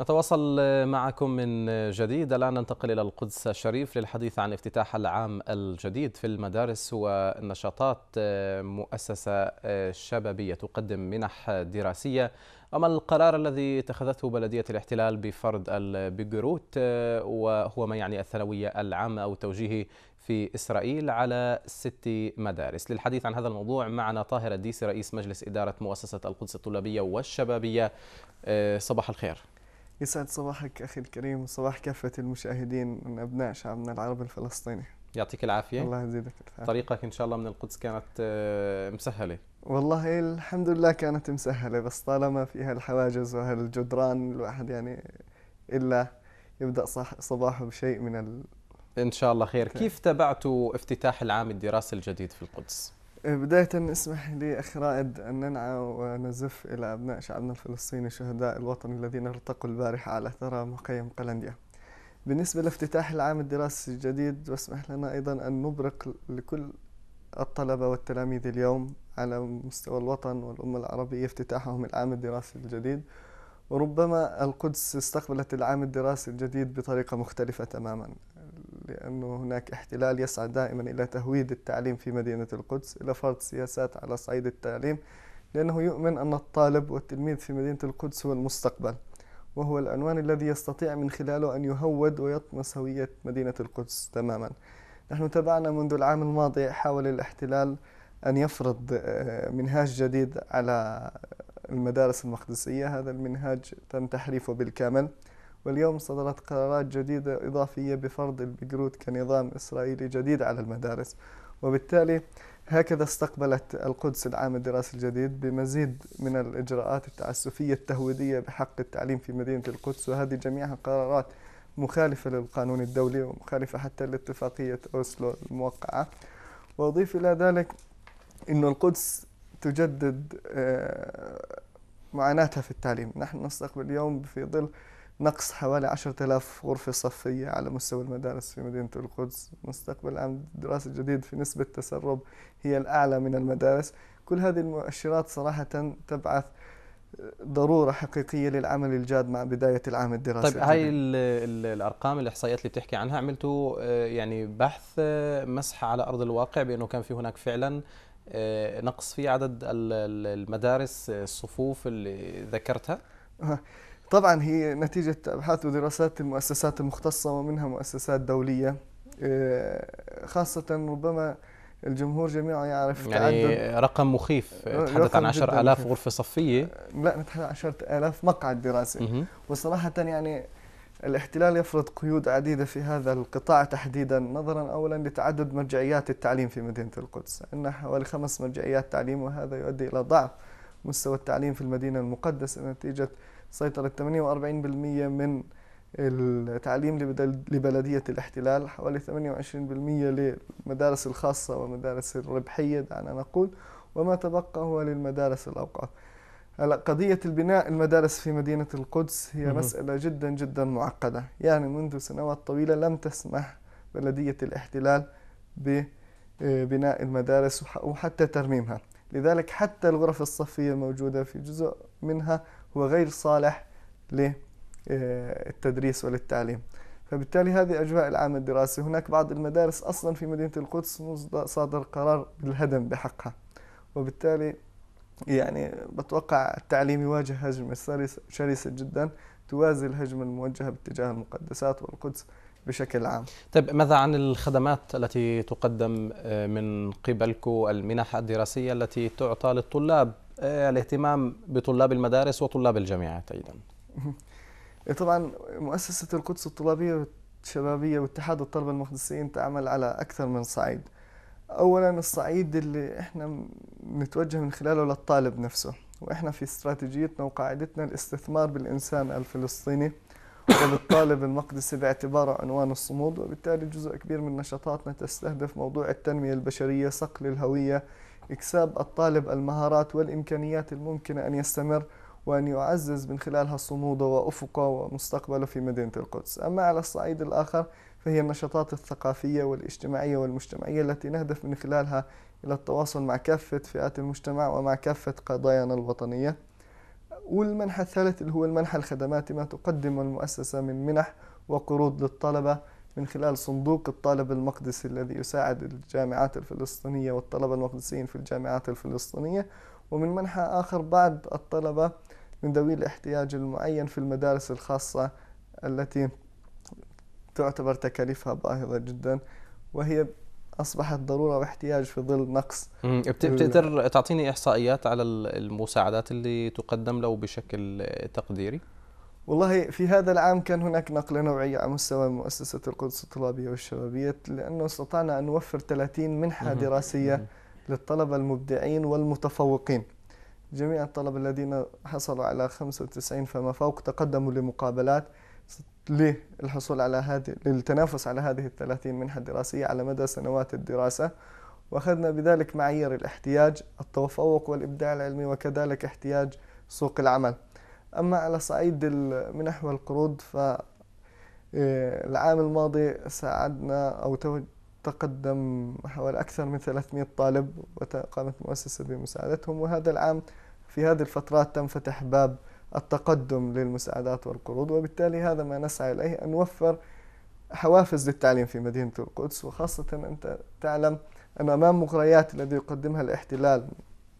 نتواصل معكم من جديد الآن ننتقل إلى القدس الشريف للحديث عن افتتاح العام الجديد في المدارس ونشاطات آه، مؤسسة آه، شبابية تقدم منح دراسية أما القرار الذي اتخذته بلدية الاحتلال بفرض البيجروت آه، وهو ما يعني الثانوية العامة أو توجيهي في إسرائيل على ست مدارس للحديث عن هذا الموضوع معنا طاهر الديسي رئيس مجلس إدارة مؤسسة القدس الطلابية والشبابية صباح الخير يسعد صباحك أخي الكريم وصباح كافة المشاهدين من أبناء شعبنا العربي الفلسطيني يعطيك العافية الله يزيدك العافية طريقك إن شاء الله من القدس كانت آه، مسهلة والله الحمد لله كانت مسهلة بس طالما فيها الحواجز وهالجدران الواحد يعني إلا يبدأ صح صباحه بشيء من ال... إن شاء الله خير كيف تابعتوا افتتاح العام الدراسي الجديد في القدس؟ بداية اسمح لي أخي رائد أن ننعى ونزف إلى أبناء شعبنا الفلسطيني شهداء الوطن الذين ارتقوا البارحة على ثرى مخيم قلنديا بالنسبة لافتتاح العام الدراسي الجديد واسمح لنا أيضا أن نبرق لكل الطلبة والتلاميذ اليوم على مستوى الوطن والأمة العربية افتتاحهم العام الدراسي الجديد وربما القدس استقبلت العام الدراسي الجديد بطريقة مختلفة تماما لانه هناك احتلال يسعى دائما إلى تهويد التعليم في مدينة القدس إلى فرض سياسات على صعيد التعليم لأنه يؤمن أن الطالب والتلميذ في مدينة القدس هو المستقبل وهو العنوان الذي يستطيع من خلاله أن يهود ويطمس هوية مدينة القدس تماما نحن تابعنا منذ العام الماضي حاول الاحتلال أن يفرض آه، منهاج جديد على المدارس المقدسية هذا المنهاج تم تحريفه بالكامل واليوم صدرت قرارات جديدة إضافية بفرض البقرود كنظام إسرائيلي جديد على المدارس وبالتالي هكذا استقبلت القدس العام الدراسي الجديد بمزيد من الإجراءات التعسفية التهويدية بحق التعليم في مدينة القدس وهذه جميعها قرارات مخالفة للقانون الدولي ومخالفة حتى لاتفاقية أوسلو الموقعة وأضيف إلى ذلك أن القدس تجدد آه، معاناتها في التعليم نحن نستقبل اليوم في ظل نقص حوالي 10000 غرفة صفية على مستوى المدارس في مدينة القدس مستقبل العام الدراسي الجديد في نسبة تسرب هي الأعلى من المدارس كل هذه المؤشرات صراحة تبعث ضروره حقيقيه للعمل الجاد مع بدايه العام الدراسي طيب هاي الارقام الاحصائيات اللي بتحكي عنها عملتوا آه، يعني بحث آه، مسح على ارض الواقع بانه كان في هناك فعلا آه، نقص في عدد المدارس الصفوف اللي ذكرتها طبعا هي نتيجة أبحاث ودراسات المؤسسات المختصة ومنها مؤسسات دولية آه، خاصة ربما الجمهور جميعا يعرف يعني تعدد رقم مخيف نتحدث عن 10000 غرفة صفية لا نتحدث عن 10000 مقعد دراسي وصراحة يعني الاحتلال يفرض قيود عديدة في هذا القطاع تحديدا نظرا أولا لتعدد مرجعيات التعليم في مدينة القدس أن حوالي خمس مرجعيات تعليم وهذا يؤدي إلى ضعف مستوى التعليم في المدينة المقدسة نتيجة سيطرت 48% من التعليم لبلدية الاحتلال حوالي 28% للمدارس الخاصة والمدارس الربحية دعنا نقول وما تبقى هو للمدارس الأوقاف هلا قضية البناء المدارس في مدينة القدس هي مسألة جدا جدا معقدة يعني منذ سنوات طويلة لم تسمح بلدية الاحتلال ببناء المدارس وحتى ترميمها لذلك حتى الغرف الصفية الموجودة في جزء منها وغير صالح للتدريس وللتعليم فبالتالي هذه أجواء العام الدراسي هناك بعض المدارس أصلا في مدينة القدس صادر قرار بالهدم بحقها وبالتالي يعني بتوقع التعليم يواجه هجمة شرسة جدا توازي الهجمة الموجهة باتجاه المقدسات والقدس بشكل عام طيب ماذا عن الخدمات التي تقدم آه، من قبلكم المنح الدراسية التي تعطى للطلاب آه، الاهتمام بطلاب المدارس وطلاب الجامعات أيضا إيه، طبعا مؤسسة القدس الطلابية الشبابية واتحاد الطلبة المقدسيين تعمل على أكثر من صعيد أولا الصعيد اللي إحنا نتوجه من خلاله للطالب نفسه وإحنا في استراتيجيتنا وقاعدتنا الاستثمار بالإنسان الفلسطيني وللطالب المقدسي باعتباره عنوان الصمود وبالتالي جزء كبير من نشاطاتنا تستهدف موضوع التنمية البشرية صقل الهوية إكساب الطالب المهارات والإمكانيات الممكنة أن يستمر وأن يعزز من خلالها صموده وأفقه ومستقبله في مدينة القدس أما على الصعيد الآخر فهي النشاطات الثقافية والاجتماعية والمجتمعية التي نهدف من خلالها إلى التواصل مع كافة فئات المجتمع ومع كافة قضايانا الوطنية والمنحى الثالث اللي هو المنحى الخدماتي ما تقدم المؤسسة من منح وقروض للطلبة من خلال صندوق الطالب المقدسي الذي يساعد الجامعات الفلسطينية والطلبة المقدسيين في الجامعات الفلسطينية ومن منحى آخر بعض الطلبة من ذوي الاحتياج المعين في المدارس الخاصة التي تعتبر تكاليفها باهظة جدا وهي اصبحت ضروره واحتياج في ظل نقص بتقدر تعطيني احصائيات على المساعدات اللي تقدم له بشكل تقديري؟ والله في هذا العام كان هناك نقلة نوعية على مستوى مؤسسة القدس الطلابية والشبابية لأنه استطعنا أن نوفر 30 منحة دراسية للطلبة المبدعين والمتفوقين جميع الطلبة الذين حصلوا على 95 فما فوق تقدموا لمقابلات للحصول على هذه للتنافس على هذه ال 30 منحة دراسية على مدى سنوات الدراسة واخذنا بذلك معايير الاحتياج التفوق والابداع العلمي وكذلك احتياج سوق العمل أما على صعيد منح والقروض ف آه، العام الماضي ساعدنا أو تقدم حوالي أكثر من 300 طالب وقامت المؤسسة بمساعدتهم وهذا العام في هذه الفترات تم فتح باب التقدم للمساعدات والقروض وبالتالي هذا ما نسعى إليه أن نوفر حوافز للتعليم في مدينة القدس وخاصة أنت تعلم أن أمام مغريات الذي يقدمها الاحتلال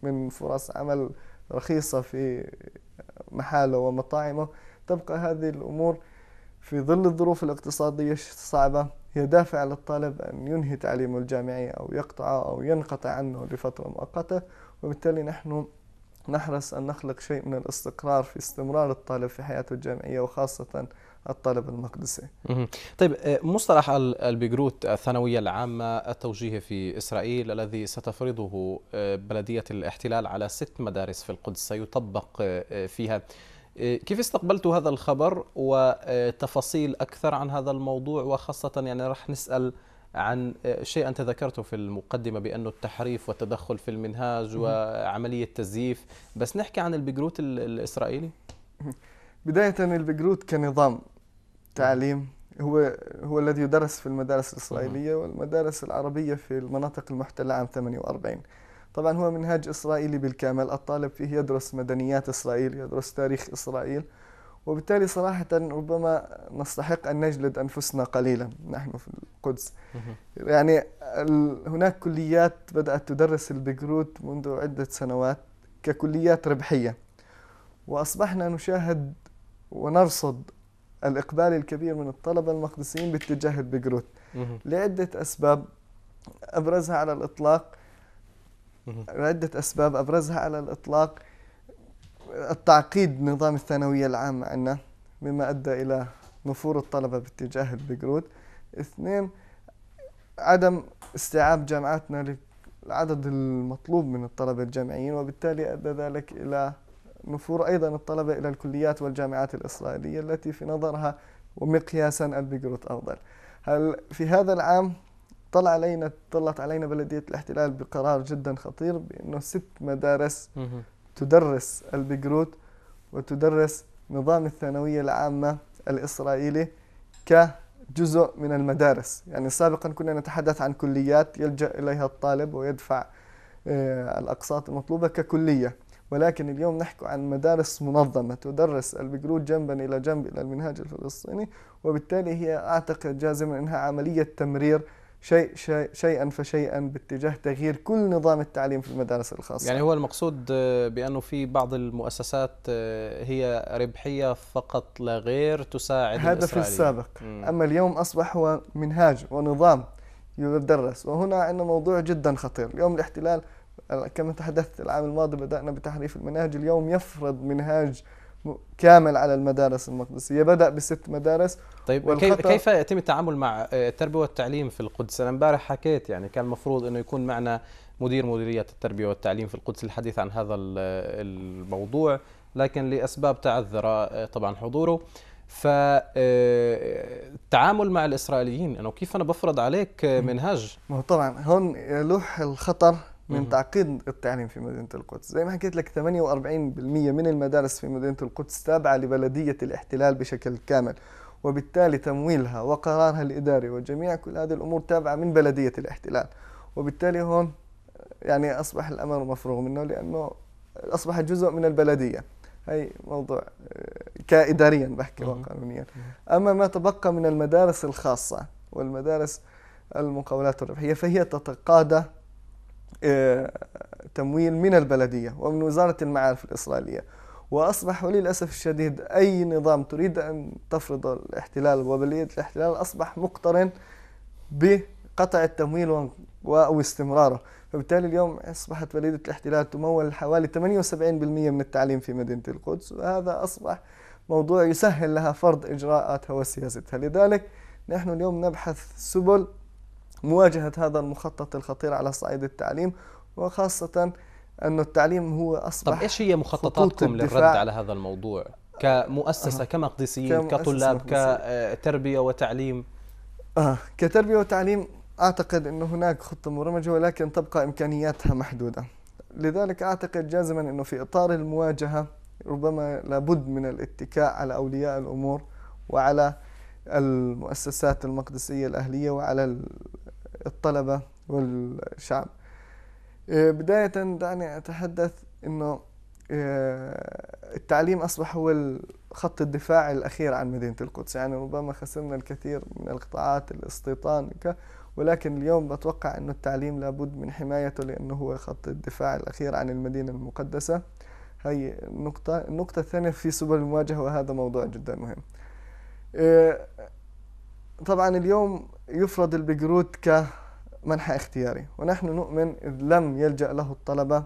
من فرص عمل رخيصة في محاله ومطاعمه تبقى هذه الأمور في ظل الظروف الاقتصادية الصعبة هي دافع للطالب أن ينهي تعليمه الجامعي أو يقطعه أو ينقطع عنه لفترة مؤقتة وبالتالي نحن نحرص أن نخلق شيء من الاستقرار في استمرار الطالب في حياته الجامعية وخاصة الطالب المقدسي طيب آه، مصطلح البيجروت الثانوية العامة التوجيهي في إسرائيل الذي ستفرضه آه، بلدية الاحتلال على ست مدارس في القدس سيطبق آه، فيها كيف استقبلت هذا الخبر وتفاصيل أكثر عن هذا الموضوع وخاصة يعني راح نسأل عن شيء أنت ذكرته في المقدمة بأنه التحريف والتدخل في المنهاج وعملية تزييف بس نحكي عن البيجروت الإسرائيلي بداية البيجروت كنظام التعليم هو هو الذي يدرس في المدارس الإسرائيلية والمدارس العربية في المناطق المحتلة عام 48 طبعا هو منهاج إسرائيلي بالكامل الطالب فيه يدرس مدنيات إسرائيل يدرس تاريخ إسرائيل وبالتالي صراحة ربما نستحق أن نجلد أنفسنا قليلا نحن في القدس يعني هناك كليات بدأت تدرس البجروت منذ عدة سنوات ككليات ربحية وأصبحنا نشاهد ونرصد الإقبال الكبير من الطلبة المقدسيين باتجاه البقروت لعدة أسباب أبرزها على الإطلاق عدة أسباب أبرزها على الإطلاق التعقيد نظام الثانوية العامة عندنا مما أدى إلى نفور الطلبة باتجاه البقروت اثنين عدم استيعاب جامعاتنا للعدد المطلوب من الطلبة الجامعيين وبالتالي أدى ذلك إلى نفور أيضا الطلبة إلى الكليات والجامعات الإسرائيلية التي في نظرها ومقياسا البيجروت أفضل هل في هذا العام طلع علينا طلعت علينا بلدية الاحتلال بقرار جدا خطير بأنه ست مدارس تدرس البيجروت وتدرس نظام الثانوية العامة الإسرائيلي كجزء من المدارس يعني سابقا كنا نتحدث عن كليات يلجأ إليها الطالب ويدفع آه، الأقساط المطلوبة ككلية ولكن اليوم نحكي عن مدارس منظمة تدرس البقرود جنبا إلى جنب إلى المنهاج الفلسطيني وبالتالي هي أعتقد جازما أنها عملية تمرير شيء شيء شيئا فشيئا باتجاه تغيير كل نظام التعليم في المدارس الخاصة يعني هو المقصود آه، بأنه في بعض المؤسسات آه، هي ربحية فقط لا غير تساعد هذا في السابق م. أما اليوم أصبح هو منهاج ونظام يدرس وهنا عندنا موضوع جدا خطير اليوم الاحتلال كما تحدثت العام الماضي بدأنا بتحريف المناهج اليوم يفرض منهاج كامل على المدارس المقدسية بدأ بست مدارس طيب كيف يتم التعامل مع آه، التربية والتعليم في القدس أنا امبارح حكيت يعني كان المفروض أنه يكون معنا مدير مديرية التربية والتعليم في القدس الحديث عن هذا الموضوع لكن لأسباب تعذر آه، طبعا حضوره فالتعامل آه، مع الإسرائيليين أنه كيف أنا بفرض عليك منهاج ما طبعا هون يلوح الخطر من تعقيد التعليم في مدينة القدس زي ما حكيت لك 48% من المدارس في مدينة القدس تابعة لبلدية الاحتلال بشكل كامل وبالتالي تمويلها وقرارها الإداري وجميع كل هذه الأمور تابعة من بلدية الاحتلال وبالتالي هون يعني أصبح الأمر مفروغ منه لأنه أصبح جزء من البلدية هي موضوع آه، كإداريا بحكي وقانونيا أما ما تبقى من المدارس الخاصة والمدارس المقاولات الربحية فهي تتقاضى آه، تمويل من البلدية ومن وزارة المعارف الإسرائيلية وأصبح وللأسف الشديد أي نظام تريد أن تفرض الاحتلال وبلية الاحتلال أصبح مقترن بقطع التمويل واستمراره فبالتالي اليوم أصبحت بلدية الاحتلال تمول حوالي 78% من التعليم في مدينة القدس وهذا أصبح موضوع يسهل لها فرض إجراءاتها وسياستها لذلك نحن اليوم نبحث سبل مواجهة هذا المخطط الخطير على صعيد التعليم وخاصة أن التعليم هو أصبح طب إيش هي مخططاتكم للرد على هذا الموضوع كمؤسسة آه. كمقدسيين كطلاب كتربية وتعليم آه. كتربية وتعليم أعتقد أن هناك خطة مرمجة ولكن تبقى إمكانياتها محدودة لذلك أعتقد جازما أنه في إطار المواجهة ربما لابد من الاتكاء على أولياء الأمور وعلى المؤسسات المقدسية الأهلية وعلى الطلبة والشعب آه، بداية دعني أتحدث أنه آه، التعليم أصبح هو خط الدفاع الأخير عن مدينة القدس يعني ربما خسرنا الكثير من القطاعات الاستيطان ولكن اليوم بتوقع أن التعليم لابد من حمايته لأنه هو خط الدفاع الأخير عن المدينة المقدسة هي النقطة النقطة الثانية في سبل المواجهة وهذا موضوع جدا مهم آه، طبعا اليوم يفرض البقرود كمنحى اختياري ونحن نؤمن إذ لم يلجأ له الطلبة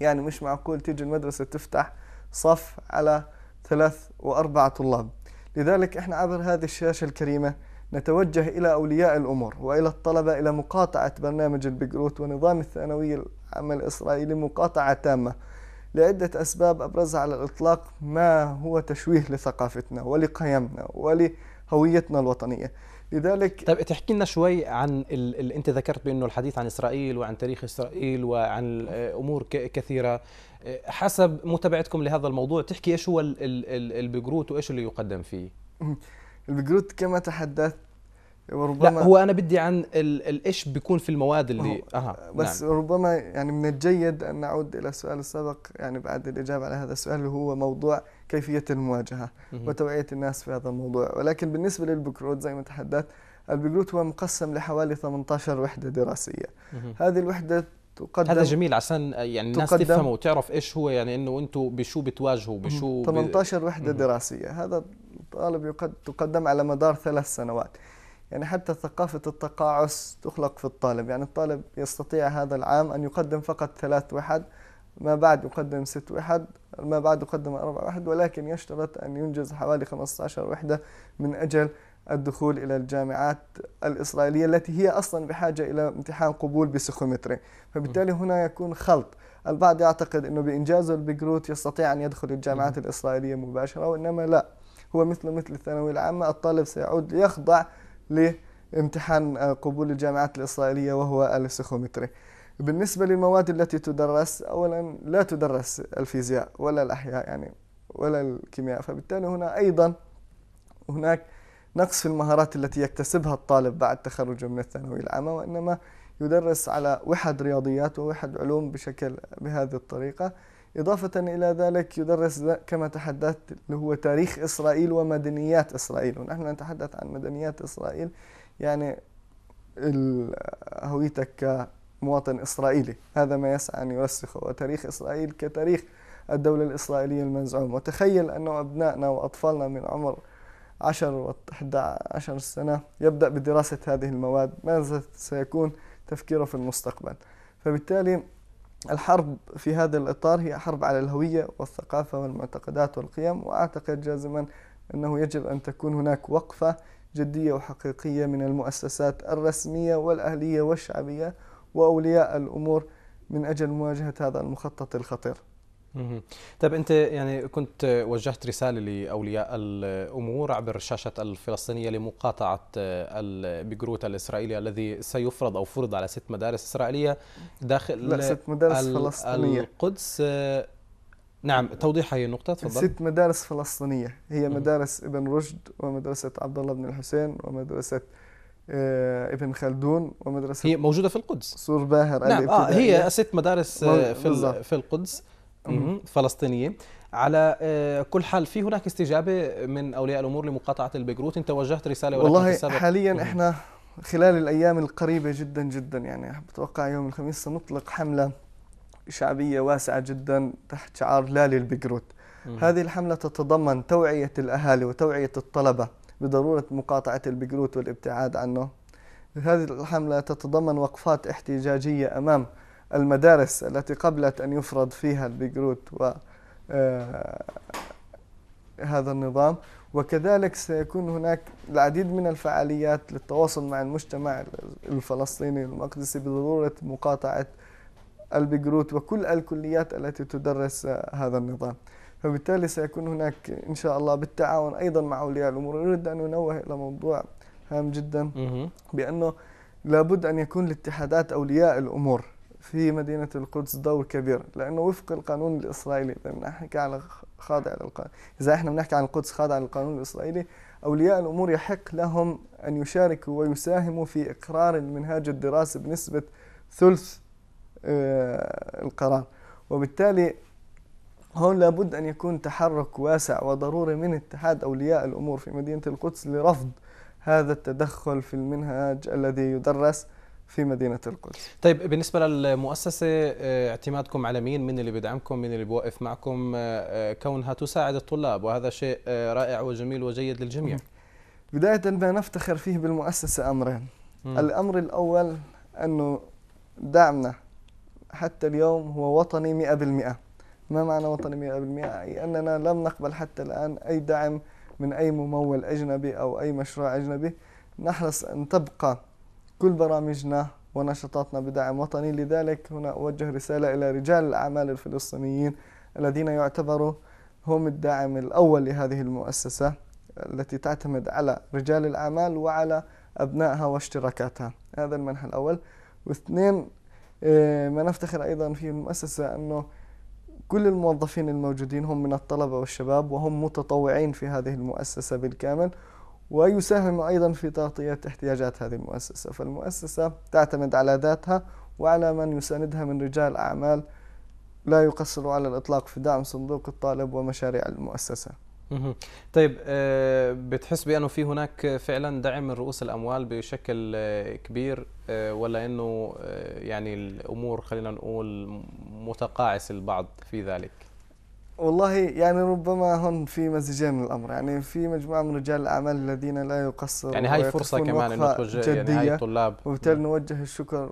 يعني مش معقول تيجي المدرسة تفتح صف على ثلاث وأربعة طلاب لذلك احنا عبر هذه الشاشة الكريمة نتوجه إلى أولياء الأمور وإلى الطلبة إلى مقاطعة برنامج البجروت ونظام الثانوية العامة الإسرائيلي مقاطعة تامة لعدة أسباب أبرزها على الإطلاق ما هو تشويه لثقافتنا ولقيمنا ولهويتنا الوطنية لذلك طيب تحكي لنا شوي عن ال... ال... انت ذكرت بانه الحديث عن اسرائيل وعن تاريخ اسرائيل وعن آه، امور كثيره آه، حسب متابعتكم لهذا الموضوع تحكي ايش هو ال... ال... البيجروت وايش اللي يقدم فيه البيجروت كما تحدثت وربما لا هو انا بدي عن الايش بيكون في المواد اللي اها بس نعم. ربما يعني من الجيد ان نعود الى السؤال السابق يعني بعد الاجابه على هذا السؤال اللي هو موضوع كيفيه المواجهه وتوعيه الناس في هذا الموضوع ولكن بالنسبه للبكروت زي ما تحدثت البكروت هو مقسم لحوالي 18 وحده دراسيه مه. هذه الوحده تقدم هذا جميل عشان يعني الناس تفهم وتعرف ايش هو يعني انه انتم بشو بتواجهوا بشو 18 وحده مه. دراسيه هذا الطالب تقدم على مدار ثلاث سنوات يعني حتى ثقافة التقاعس تخلق في الطالب يعني الطالب يستطيع هذا العام أن يقدم فقط ثلاث وحد ما بعد يقدم ست وحد ما بعد يقدم أربع وحد ولكن يشترط أن ينجز حوالي 15 وحدة من أجل الدخول إلى الجامعات الإسرائيلية التي هي أصلا بحاجة إلى امتحان قبول بسيخومتري فبالتالي هنا يكون خلط البعض يعتقد أنه بإنجازه البيجروت يستطيع أن يدخل الجامعات الإسرائيلية مباشرة وإنما لا هو مثل مثل الثانوية العامة الطالب سيعود ليخضع لامتحان آه، قبول الجامعات الإسرائيلية وهو السيخومتري بالنسبة للمواد التي تدرس أولا لا تدرس الفيزياء ولا الأحياء يعني ولا الكيمياء فبالتالي هنا أيضا هناك نقص في المهارات التي يكتسبها الطالب بعد تخرجه من الثانوية العامة وإنما يدرس على وحد رياضيات ووحد علوم بشكل بهذه الطريقة إضافة إلى ذلك يدرس كما تحدثت اللي هو تاريخ إسرائيل ومدنيات إسرائيل ونحن نتحدث عن مدنيات إسرائيل يعني هويتك كمواطن إسرائيلي هذا ما يسعى أن يرسخه وتاريخ إسرائيل كتاريخ الدولة الإسرائيلية المزعوم وتخيل أن أبنائنا وأطفالنا من عمر 10 و 11 سنة يبدأ بدراسة هذه المواد ماذا سيكون تفكيره في المستقبل فبالتالي الحرب في هذا الإطار هي حرب على الهوية والثقافة والمعتقدات والقيم وأعتقد جازما أنه يجب أن تكون هناك وقفة جدية وحقيقية من المؤسسات الرسمية والأهلية والشعبية وأولياء الأمور من أجل مواجهة هذا المخطط الخطير طيب انت يعني كنت وجهت رساله لاولياء الامور عبر الشاشه الفلسطينيه لمقاطعه البجروت الاسرائيلي الذي سيفرض او فرض على ست مدارس اسرائيليه داخل لا ست مدارس فلسطينيه القدس نعم توضيح هي النقطة تفضل ست مدارس فلسطينية هي مدارس ابن رشد ومدرسة عبد الله بن الحسين ومدرسة آه، ابن خلدون ومدرسة هي موجودة في القدس سور باهر نعم آه هي ست مدارس آه، في, في القدس فلسطينيه على آه، كل حال في هناك استجابه من اولياء الامور لمقاطعه البيجروت انت وجهت رساله والله حاليا احنا خلال الايام القريبه جدا جدا يعني بتوقع يوم الخميس سنطلق حمله شعبيه واسعه جدا تحت شعار لا للبيجروت هذه الحمله تتضمن توعيه الاهالي وتوعيه الطلبه بضروره مقاطعه البيجروت والابتعاد عنه هذه الحمله تتضمن وقفات احتجاجيه امام المدارس التي قبلت أن يفرض فيها البيجروت و آه، هذا النظام وكذلك سيكون هناك العديد من الفعاليات للتواصل مع المجتمع الفلسطيني المقدسي بضرورة مقاطعة البيجروت وكل الكليات التي تدرس آه، هذا النظام فبالتالي سيكون هناك إن شاء الله بالتعاون أيضا مع أولياء الأمور أريد أن أنوه إلى موضوع هام جدا بأنه لابد أن يكون لاتحادات أولياء الأمور في مدينة القدس دور كبير لأنه وفق القانون الإسرائيلي لأن احنا على خاضع للقانون إذا احنا بنحكي عن القدس خاضع للقانون الإسرائيلي أولياء الأمور يحق لهم أن يشاركوا ويساهموا في إقرار المنهاج الدراسي بنسبة ثلث آه، القرار وبالتالي هون لابد أن يكون تحرك واسع وضروري من اتحاد أولياء الأمور في مدينة القدس لرفض هذا التدخل في المنهج الذي يدرس في مدينة القدس طيب بالنسبة للمؤسسة آه، اعتمادكم على مين؟ من اللي بدعمكم؟ من اللي بوقف معكم؟ آه، آه، كونها تساعد الطلاب وهذا شيء رائع وجميل وجيد للجميع بداية ما نفتخر فيه بالمؤسسة أمرين م. الأمر الأول أنه دعمنا حتى اليوم هو وطني 100% ما معنى وطني 100% أي أننا لم نقبل حتى الآن أي دعم من أي ممول أجنبي أو أي مشروع أجنبي نحرص أن تبقى كل برامجنا ونشاطاتنا بدعم وطني لذلك هنا أوجه رسالة إلى رجال الأعمال الفلسطينيين الذين يعتبروا هم الداعم الأول لهذه المؤسسة التي تعتمد على رجال الأعمال وعلى أبنائها واشتراكاتها هذا المنح الأول واثنين آه، ما نفتخر أيضا في المؤسسة أنه كل الموظفين الموجودين هم من الطلبة والشباب وهم متطوعين في هذه المؤسسة بالكامل ويساهم أيضا في تغطية احتياجات هذه المؤسسة فالمؤسسة تعتمد على ذاتها وعلى من يساندها من رجال أعمال لا يقصروا على الإطلاق في دعم صندوق الطالب ومشاريع المؤسسة طيب آه، بتحس بأنه في هناك فعلا دعم من رؤوس الأموال بشكل آه، كبير آه، ولا أنه يعني الأمور خلينا نقول متقاعس البعض في ذلك والله يعني ربما هون في مزيجين من الامر يعني في مجموعه من رجال الاعمال الذين لا يقصرون يعني هاي فرصه كمان انه توجه يعني هاي الطلاب وبالتالي نوجه الشكر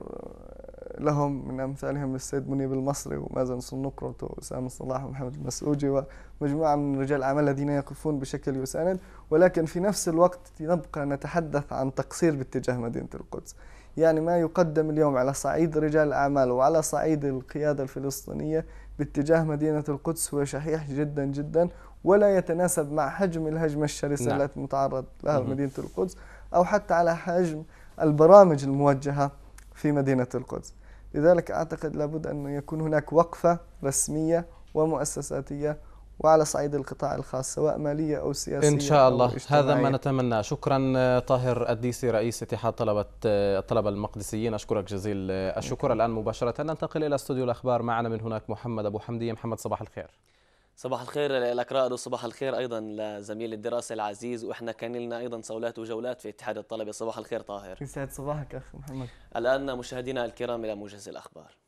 لهم من امثالهم السيد منيب المصري ومازن صنقرط واسامه صلاح ومحمد المسعودي ومجموعه من رجال الاعمال الذين يقفون بشكل يساند ولكن في نفس الوقت نبقى نتحدث عن تقصير باتجاه مدينه القدس يعني ما يقدم اليوم على صعيد رجال الاعمال وعلى صعيد القياده الفلسطينيه باتجاه مدينة القدس هو شحيح جدا جدا ولا يتناسب مع حجم الهجمة الشرسة نعم. التي متعرض لها مدينة القدس أو حتى على حجم البرامج الموجهة في مدينة القدس لذلك أعتقد لابد أن يكون هناك وقفة رسمية ومؤسساتية وعلى صعيد القطاع الخاص سواء مالية أو سياسية إن شاء الله هذا ما نتمناه شكرا طاهر الديسي رئيس اتحاد طلبة الطلبة المقدسيين أشكرك جزيل الشكر الآن مباشرة ننتقل إلى استوديو الأخبار معنا من هناك محمد أبو حمدي محمد صباح الخير صباح الخير لك رائد وصباح الخير ايضا لزميل الدراسه العزيز واحنا كان لنا ايضا صولات وجولات في اتحاد الطلبه صباح الخير طاهر يسعد صباحك اخ محمد الان مشاهدينا الكرام الى موجز الاخبار